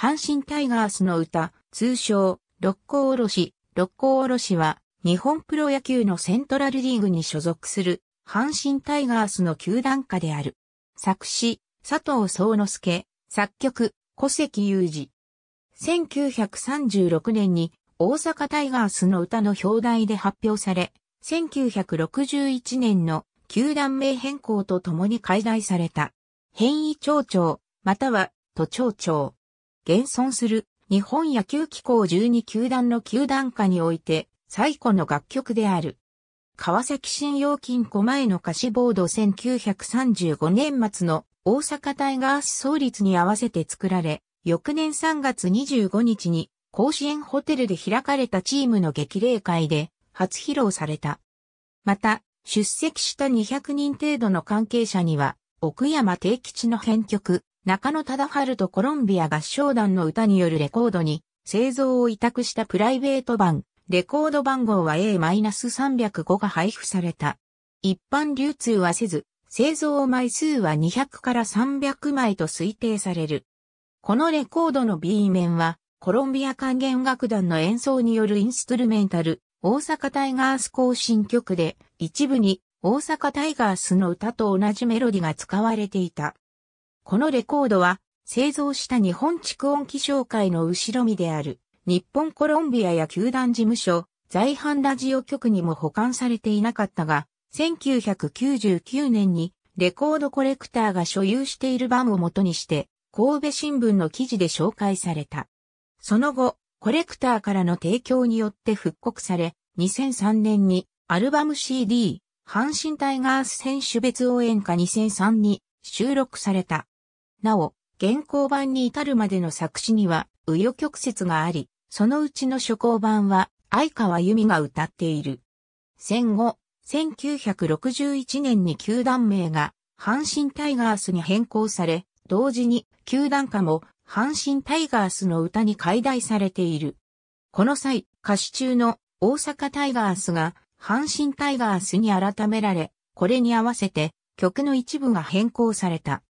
阪神タイガースの歌、通称、六甲おろし。六甲おろしは、日本プロ野球のセントラルリーグに所属する、阪神タイガースの球団歌である。作詞、佐藤宗之助、作曲、古関裕二。1936年に大阪タイガースの歌の表題で発表され、1961年の球団名変更とともに解題された。変異町長、または都町長。現存する日本野球機構12球団の球団下において最古の楽曲である。川崎信用金庫前の歌詞ボード1935年末の大阪タイガース創立に合わせて作られ、翌年3月25日に甲子園ホテルで開かれたチームの激励会で初披露された。また、出席した200人程度の関係者には、奥山定吉の編曲、中野忠春とコロンビア合唱団の歌によるレコードに製造を委託したプライベート版、レコード番号は A-305 が配布された。一般流通はせず、製造枚数は200から300枚と推定される。このレコードの B 面は、コロンビア管弦楽団の演奏によるインストゥルメンタル、大阪タイガース行進曲で、一部に大阪タイガースの歌と同じメロディが使われていた。このレコードは製造した日本蓄音機商会の後ろ身である日本コロンビアや球団事務所、在阪ラジオ局にも保管されていなかったが、1999年にレコードコレクターが所有している版を元にして、神戸新聞の記事で紹介された。その後、コレクターからの提供によって復刻され、2003年にアルバム CD、阪神タイガース選手別応援歌2003に収録された。なお、現行版に至るまでの作詞には、紆余曲折があり、そのうちの初行版は、相川由美が歌っている。戦後、1961年に球団名が、阪神タイガースに変更され、同時に、球団歌も、阪神タイガースの歌に解題されている。この際、歌詞中の大阪タイガースが、阪神タイガースに改められ、これに合わせて、曲の一部が変更された。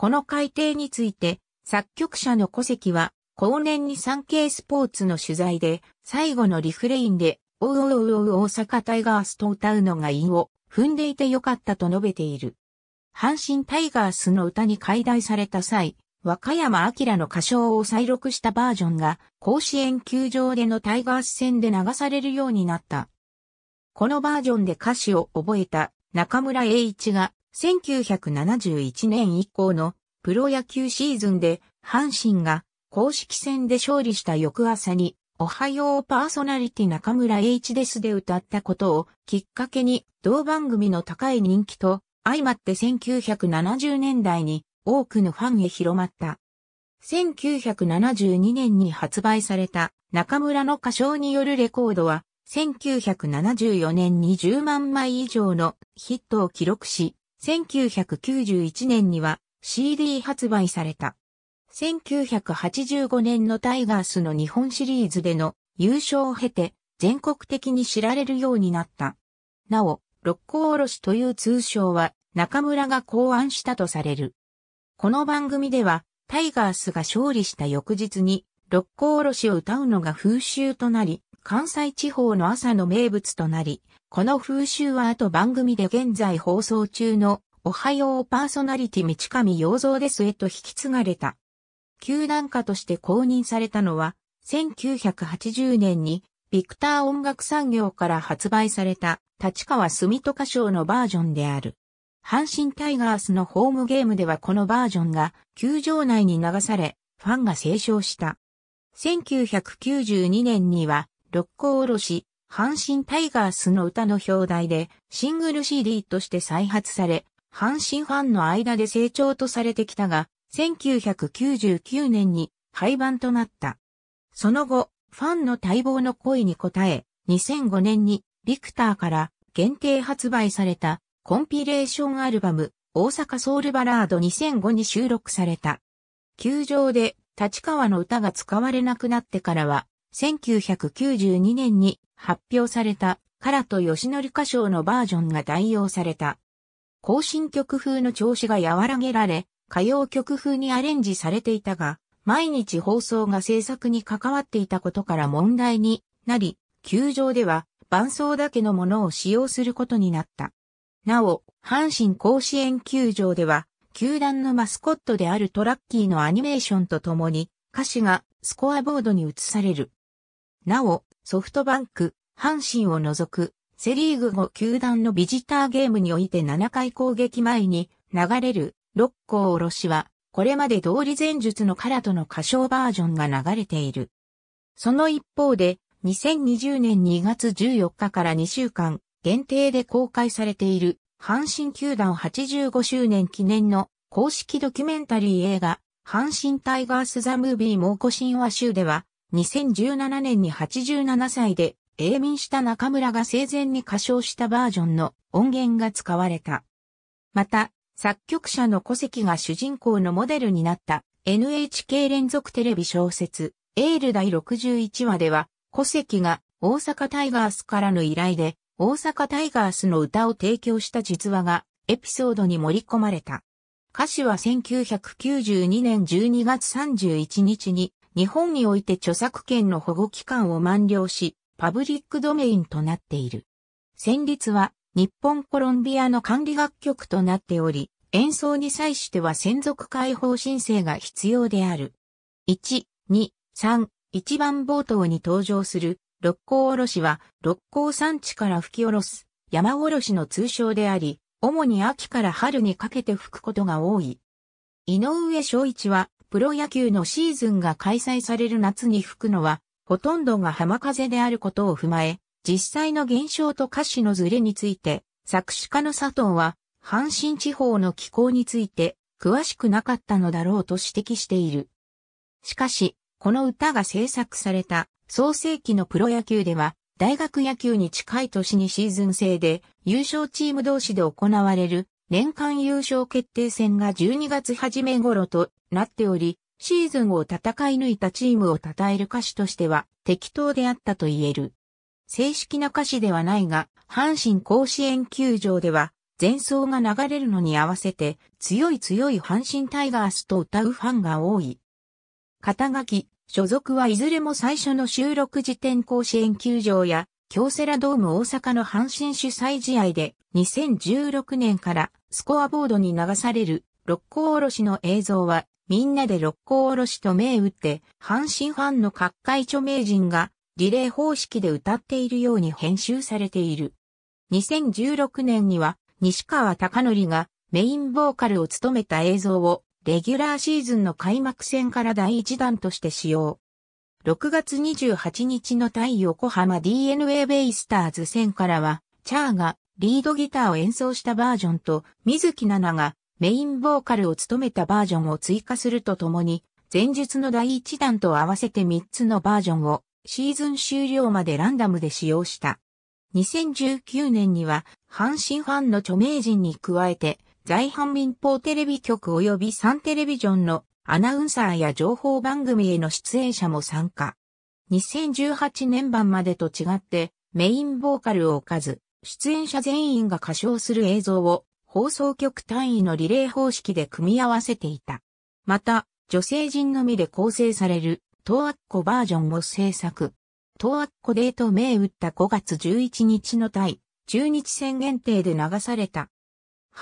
この改定について、作曲者の戸籍は、後年に産経スポーツの取材で、最後のリフレインで、おうおうおう大阪タイガースと歌うのが韻を踏んでいてよかったと述べている。阪神タイガースの歌に解題された際、和歌山明の歌唱を再録したバージョンが、甲子園球場でのタイガース戦で流されるようになった。このバージョンで歌詞を覚えた中村栄一が1971年以降のプロ野球シーズンで阪神が公式戦で勝利した翌朝におはようパーソナリティ中村 H 一ですで歌ったことをきっかけに同番組の高い人気と相まって1970年代に多くのファンへ広まった。1972年に発売された中村の歌唱によるレコードは1974年に10万枚以上のヒットを記録し、1991年には CD 発売された。1985年のタイガースの日本シリーズでの優勝を経て全国的に知られるようになった。なお、六甲おろしという通称は中村が考案したとされる。この番組ではタイガースが勝利した翌日に六甲おろしを歌うのが風習となり、関西地方の朝の名物となり、この風習は後番組で現在放送中のおはようパーソナリティ道上洋蔵ですへと引き継がれた。球団家として公認されたのは、1980年にビクター音楽産業から発売された立川住と歌唱のバージョンである。阪神タイガースのホームゲームではこのバージョンが球場内に流され、ファンが斉唱した。1992年には六甲おろし、阪神タイガースの歌の表題で、シングル CD として再発され、阪神ファンの間で成長とされてきたが、1999年に廃盤となった。その後、ファンの待望の声に応え、2005年にビクターから限定発売されたコンピレーションアルバム大阪ソウルバラード2005に収録された。球場で立川の歌が使われなくなってからは1992年に発表されたカラとノリ歌唱のバージョンが代用された。行進曲風の調子が和らげられ、歌謡曲風にアレンジされていたが、毎日放送が制作に関わっていたことから問題になり、球場では伴奏だけのものを使用することになった。なお、阪神甲子園球場では、球団のマスコットであるトラッキーのアニメーションとともに、歌詞がスコアボードに移される。なお、ソフトバンク、阪神を除く、セリーグ5球団のビジターゲームにおいて7回攻撃前に流れる6個おろしは、これまで通り前述のカラとの歌唱バージョンが流れている。その一方で、2020年2月14日から2週間、限定で公開されている、阪神球団85周年記念の公式ドキュメンタリー映画、阪神タイガース・ザ・ムービー・猛古神話集では、2017年に87歳で永眠した中村が生前に歌唱したバージョンの音源が使われた。また、作曲者の戸籍が主人公のモデルになった NHK 連続テレビ小説エール第61話では、戸籍が大阪タイガースからの依頼で大阪タイガースの歌を提供した実話がエピソードに盛り込まれた。歌詞は1992年12月31日に日本において著作権の保護期間を満了し、パブリックドメインとなっている。旋律は日本コロンビアの管理楽曲となっており、演奏に際しては専属解放申請が必要である。1、2、3、1番冒頭に登場する六甲おろしは六甲山地から吹き下ろす山おろしの通称であり、主に秋から春にかけて吹くことが多い。井上昭一はプロ野球のシーズンが開催される夏に吹くのは、ほとんどが浜風であることを踏まえ、実際の現象と歌詞のズレについて、作詞家の佐藤は、阪神地方の気候について、詳しくなかったのだろうと指摘している。しかし、この歌が制作された創世期のプロ野球では、大学野球に近い年にシーズン制で優勝チーム同士で行われる年間優勝決定戦が12月初め頃となっており、シーズンを戦い抜いたチームを称える歌詞としては適当であったと言える。正式な歌詞ではないが、阪神甲子園球場では、前奏が流れるのに合わせて、強い強い阪神タイガースと歌うファンが多い。肩書き、所属はいずれも最初の収録時点甲子園球場や、京セラドーム大阪の阪神主催試合で2016年からスコアボードに流される六甲おろしの映像はみんなで六甲おろしと銘打って阪神ファンの各界著名人がリレー方式で歌っているように編集されている。2016年には西川貴則がメインボーカルを務めた映像をレギュラーシーズンの開幕戦から第1弾として使用。6月28日の対横浜 DNA ベイスターズ戦からは、チャーがリードギターを演奏したバージョンと、水木奈々がメインボーカルを務めたバージョンを追加するとともに、前述の第1弾と合わせて3つのバージョンをシーズン終了までランダムで使用した。2019年には、阪神ファンの著名人に加えて、在阪民放テレビ局及びサンテレビジョンのアナウンサーや情報番組への出演者も参加。2018年版までと違ってメインボーカルを置かず、出演者全員が歌唱する映像を放送局単位のリレー方式で組み合わせていた。また、女性陣のみで構成される、東アッコバージョンも制作。東アッコデート銘打った5月11日の対、中日戦限定で流された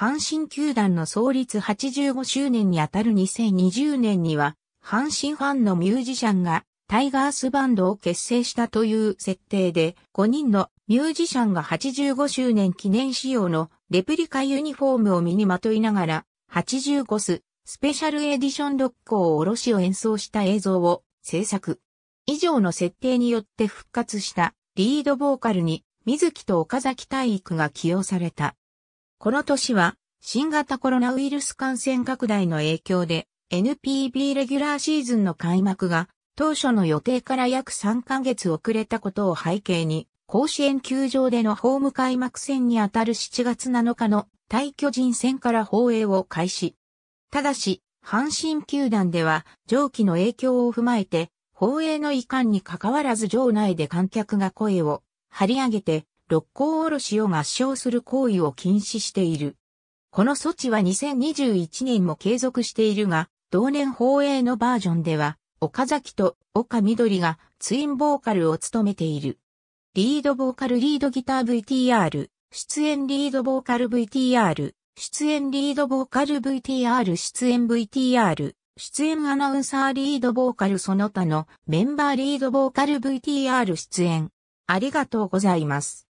阪神球団の創立85周年にあたる2020年には、阪神ファンのミュージシャンがタイガースバンドを結成したという設定で、5人のミュージシャンが85周年記念仕様のレプリカユニフォームを身にまといながら、85ススペシャルエディション六甲おろしを演奏した映像を制作。以上の設定によって復活したリードボーカルに水木と岡崎体育が起用された。この年は、新型コロナウイルス感染拡大の影響で、NPB レギュラーシーズンの開幕が、当初の予定から約3ヶ月遅れたことを背景に、甲子園球場でのホーム開幕戦にあたる7月7日の対巨人戦から放映を開始。ただし、阪神球団では、上記の影響を踏まえて、放映の遺憾に関わらず場内で観客が声を張り上げて、六甲おろしを合唱する行為を禁止している。この措置は2021年も継続しているが、同年放映のバージョンでは、岡崎と岡緑がツインボーカルを務めている。リードボーカルリードギター VTR、出演リードボーカル VTR、出演リードボーカル VTR、出演 VTR、出演アナウンサーリードボーカルその他のメンバーリードボーカル VTR 出演。ありがとうございます。